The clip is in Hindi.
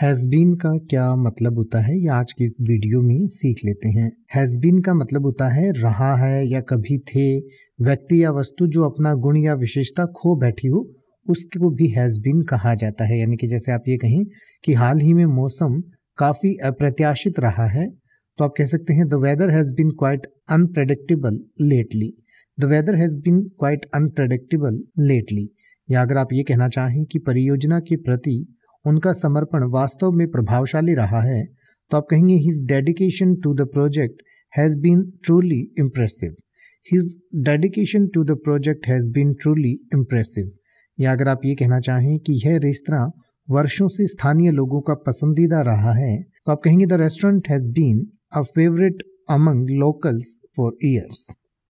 हैज़ बीन का क्या मतलब होता है ये आज की इस वीडियो में सीख लेते हैं हैज़ बीन का मतलब होता है रहा है या कभी थे व्यक्ति या वस्तु जो अपना गुण या विशेषता खो बैठी हो उसके को भी हैज़ बीन कहा जाता है यानी कि जैसे आप ये कहें कि हाल ही में मौसम काफ़ी अप्रत्याशित रहा है तो आप कह सकते हैं the weather has been quite unpredictable lately the weather has been quite unpredictable lately या अगर आप ये कहना चाहें कि परियोजना के प्रति उनका समर्पण वास्तव में प्रभावशाली रहा है तो आप कहेंगे his dedication to the project has been truly impressive his dedication to the project has been truly impressive या अगर आप ये कहना चाहें कि यह रेस्तरा वर्षों से स्थानीय लोगों का पसंदीदा रहा है तो आप कहेंगे the restaurant has been a favourite among locals for years